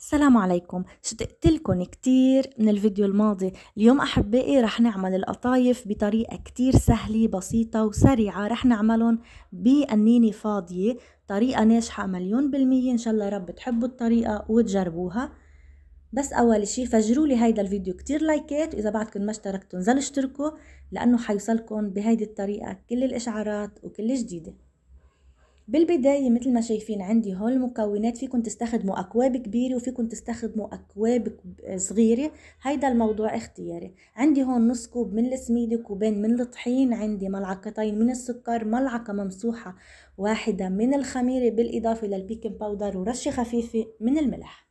السلام عليكم شتقت لكم كتير من الفيديو الماضي اليوم أحبائي رح نعمل القطايف بطريقة كتير سهلة بسيطة وسريعة رح نعملهم بقنينة فاضية طريقة ناجحة مليون بالمية إن شاء الله رب تحبوا الطريقة وتجربوها بس أول شي فجروا لي هيدا الفيديو كتير لايكات وإذا بعدكم ما اشتركتوا نزل اشتركوا لأنه حيوصلكم بهيدي الطريقة كل الإشعارات وكل جديدة بالبداية مثل ما شايفين عندي هون المكونات فيكن تستخدموا أكواب كبيرة وفيكن تستخدموا أكواب صغيرة هيدا الموضوع اختياري عندي هون نص كوب من السميدة كوبين من الطحين عندي ملعقتين من السكر ملعقة ممسوحة واحدة من الخميرة بالإضافة للبيكنج باودر ورشة خفيفة من الملح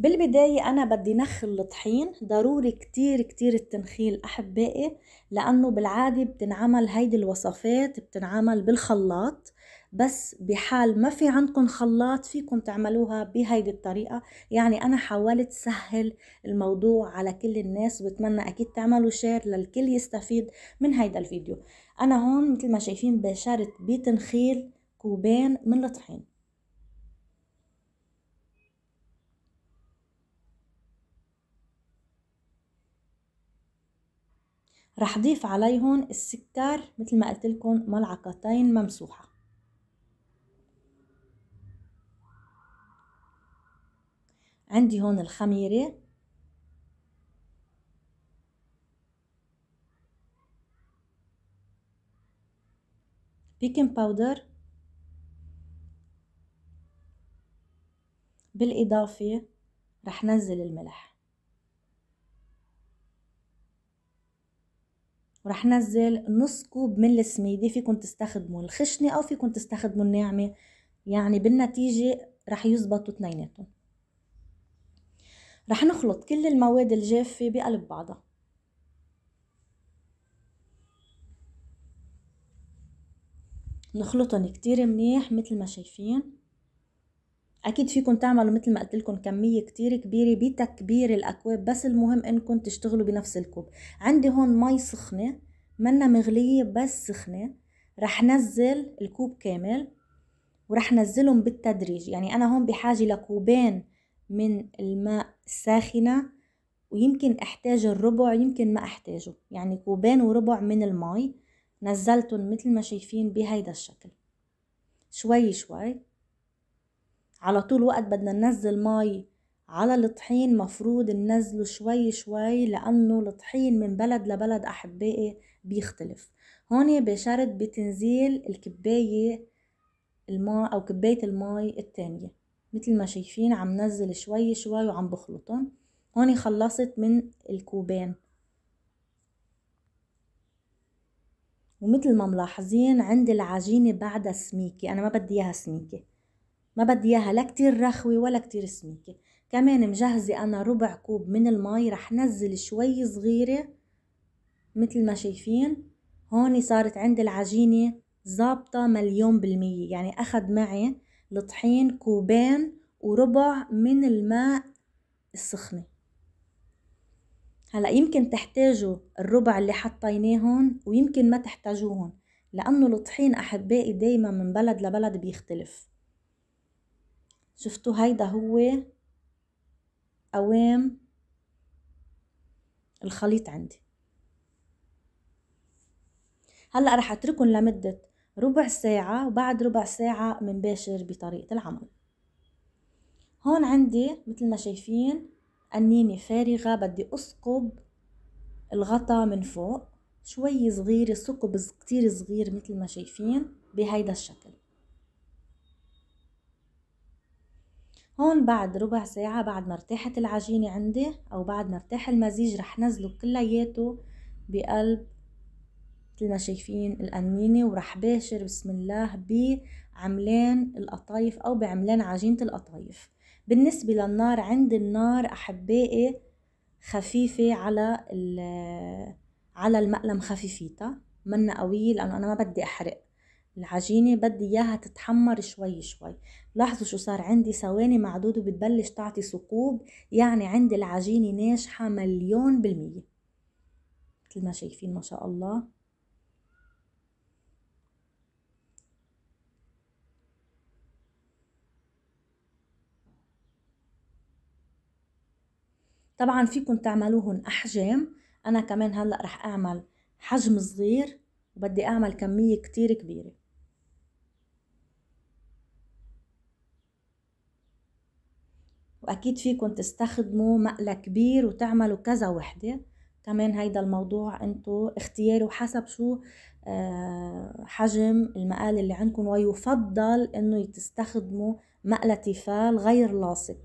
بالبداية أنا بدي نخل الطحين ضروري كتير كتير التنخيل أحبائي لأنه بالعادة بتنعمل هيدي الوصفات بتنعمل بالخلاط بس بحال ما في عندكم خلاط فيكم تعملوها بهيدي الطريقة يعني أنا حاولت سهل الموضوع على كل الناس وبتمنى أكيد تعملوا شير للكل يستفيد من هيدا الفيديو أنا هون مثل ما شايفين بشرت بتنخيل كوبين من الطحين رح ضيف عليهم السكر مثل ما قلت لكم ملعقتين ممسوحة عندي هون الخميرة بيكنج باودر بالإضافة رح نزل الملح ورح نزل نص كوب من السميدة فيكم تستخدموا الخشنة أو فيكم تستخدموا الناعمة يعني بالنتيجة رح يزبطوا اتنيناتهم رح نخلط كل المواد الجافة بقلب بعضها نخلطهم كتير منيح مثل ما شايفين اكيد فيكم تعملوا مثل ما قلت لكم كميه كتير كبيره بتكبير الاكواب بس المهم انكم تشتغلوا بنفس الكوب عندي هون مي سخنه منا مغليه بس سخنه رح نزل الكوب كامل ورح نزلهم بالتدريج يعني انا هون بحاجه لكوبين من الماء الساخنه ويمكن احتاج الربع يمكن ما احتاجه يعني كوبين وربع من المي نزلتهم مثل ما شايفين بهيدا الشكل شوي شوي على طول وقت بدنا ننزل مي على الطحين مفروض ننزله شوي شوي لأنه الطحين من بلد لبلد أحبائي بيختلف هون بشرط بتنزيل الكباية الماء أو كباية الماء التانية مثل ما شايفين عم نزل شوي شوي وعم بخلطهم هون خلصت من الكوبين ومثل ما ملاحظين عندي العجينة بعدها سميكة أنا ما بدي إياها سميكة ما بدي اياها لا كتير رخوة ولا كتير سميكة كمان مجهزة انا ربع كوب من المي رح نزل شوي صغيرة مثل ما شايفين هون صارت عندي العجينة ظابطة مليون بالمية يعني اخد معي الطحين كوبين وربع من الماء السخنة هلا يمكن تحتاجوا الربع اللي حطيناه هون ويمكن ما تحتاجوهن لأنه الطحين أحبائي دايما من بلد لبلد بيختلف شفتوا هيدا هو قوام الخليط عندي هلا رح اتركهم لمده ربع ساعه وبعد ربع ساعه منباشر بطريقه العمل هون عندي مثل ما شايفين قنينه فارغه بدي اسقب الغطا من فوق شوي صغيره ثقب كتير صغير مثل ما شايفين بهيدا الشكل هون بعد ربع ساعة بعد ما ارتاحت العجينة عندي أو بعد ما ارتاح المزيج رح نزله كلياته بقلب مثل ما شايفين القنينة ورح باشر بسم الله بعملان القطايف أو بعملان عجينة القطايف بالنسبة للنار عند النار أحبائي خفيفة على على المقلم خفيفيتها منا قوية لأنه أنا ما بدي أحرق العجينة بدي إياها تتحمر شوي شوي لاحظوا شو صار عندي ثواني معدودة بتبلش تعطي ثقوب يعني عندي العجينة ناجحة مليون بالمية مثل ما شايفين ما شاء الله طبعا فيكم تعملوهن أحجام أنا كمان هلأ رح أعمل حجم صغير وبدي أعمل كمية كتير كبيرة واكيد فيكم تستخدموا مقلة كبير وتعملوا كذا وحدة كمان هيدا الموضوع انتو اختياري وحسب شو آه، حجم المقال اللي عندكم ويفضل انه تستخدموا مقلة تيفال غير لاصق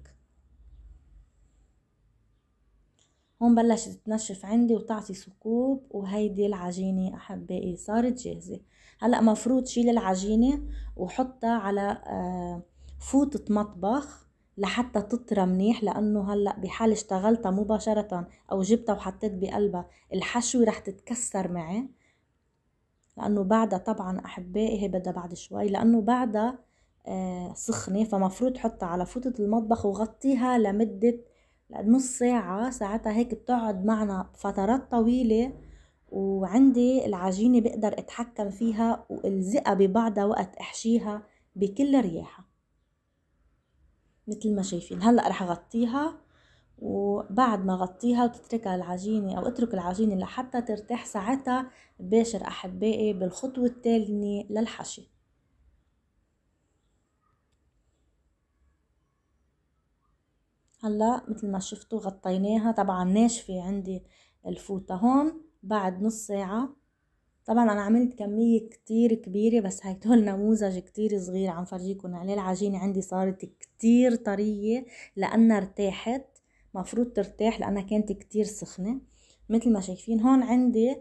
هون بلشت تنشف عندي وتعطي ثقوب وهيدي العجينة أحبائي صارت جاهزة هلأ مفروض شيل العجينة وحطها على آه، فوطة مطبخ لحتى تطرى منيح لانه هلا بحال اشتغلتها مباشره او جبتها وحطيت بقلبها الحشوه رح تتكسر معي لانه بعدها طبعا احبائي هي بدها بعد شوي لانه بعدها آه سخنه فمفروض حطها على فوطه المطبخ وغطيها لمده نص ساعة ساعتها هيك بتقعد معنا فترات طويلة وعندي العجينة بقدر اتحكم فيها والزقها ببعضها وقت احشيها بكل رياحة مثل ما شايفين هلا رح اغطيها وبعد ما غطيها وتتركها العجينة أو اترك العجينة لحتى ترتاح ساعتها باشر أحبائي بالخطوة التالية للحشي هلا مثل ما شفتوا غطيناها طبعا ناشفة عندي الفوطة هون بعد نص ساعة طبعا انا عملت كمية كتير كبيرة بس هيدول نموذج كتير صغير عم فرجيكم عليه يعني العجينة عندي صارت كتير طرية لانها ارتاحت مفروض ترتاح لانها كانت كتير سخنة مثل ما شايفين هون عندي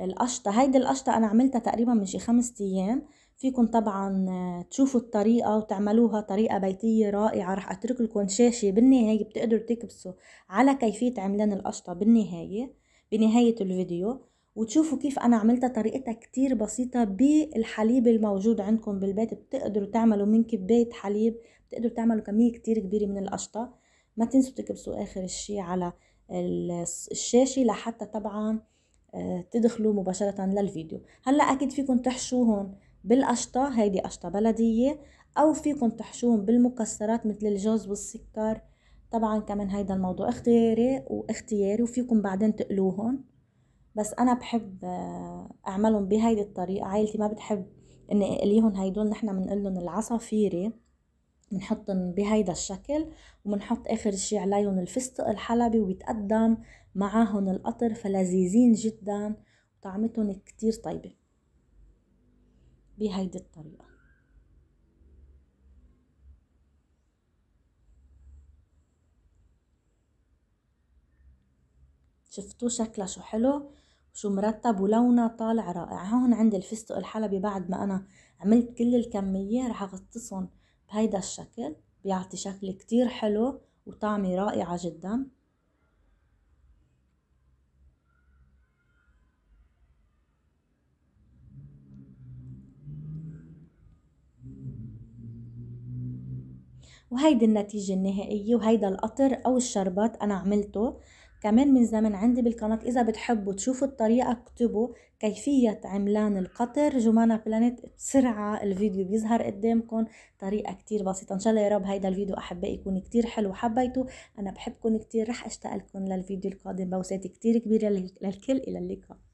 القشطة هيدي القشطة انا عملتها تقريبا من شي خمس ايام فيكم طبعا تشوفوا الطريقة وتعملوها طريقة بيتية رائعة رح اترك لكم شاشة بالنهاية بتقدروا تكبسوا على كيفية عملان القشطة بالنهاية بنهاية الفيديو وتشوفوا كيف انا عملتها طريقتها كتير بسيطة بالحليب الموجود عندكم بالبيت بتقدروا تعملوا من كباية حليب بتقدروا تعملوا كمية كتير كبيرة من القشطة ما تنسوا تكبسوا اخر الشي على الشاشة لحتى طبعا آه، تدخلوا مباشرة للفيديو هلا اكيد فيكم تحشوهم بالقشطة هيدي قشطة بلدية او فيكم تحشوهم بالمكسرات مثل الجوز والسكر طبعا كمان هيدا الموضوع اختياري واختياري وفيكم بعدين تقلوهم بس انا بحب اعملهم بهيدي الطريقه عائلتي ما بتحب اني اقليهم هيدول نحن بنقلهم العصافيري بنحطهم بهيدا الشكل وبنحط اخر شي عليهم الفستق الحلبي وبيتقدم معاهم القطر فلذيذين جدا وطعمتهم كتير طيبه بهيدي الطريقه شفتوا شكلها شو حلو شو مرتب ولونه طالع رائع هون عندي الفستق الحلبي بعد ما أنا عملت كل الكمية رح أغطسهم بهيدا الشكل بيعطي شكل كتير حلو وطعمة رائعة جدا وهيدي النتيجة النهائية وهيدا القطر أو الشربات أنا عملته كمان من زمان عندي بالقناة إذا بتحبوا تشوفوا الطريقة اكتبوا كيفية عملان القطر جمانة بلانت بسرعة الفيديو بيظهر قدامكم طريقة كتير بسيطة إن شاء الله يا رب هيدا الفيديو أحبائي يكون كتير حلو وحبيته أنا بحبكم كتير رح أشتاق لكم للفيديو القادم بوسات كتير كبيرة للكل إلى اللقاء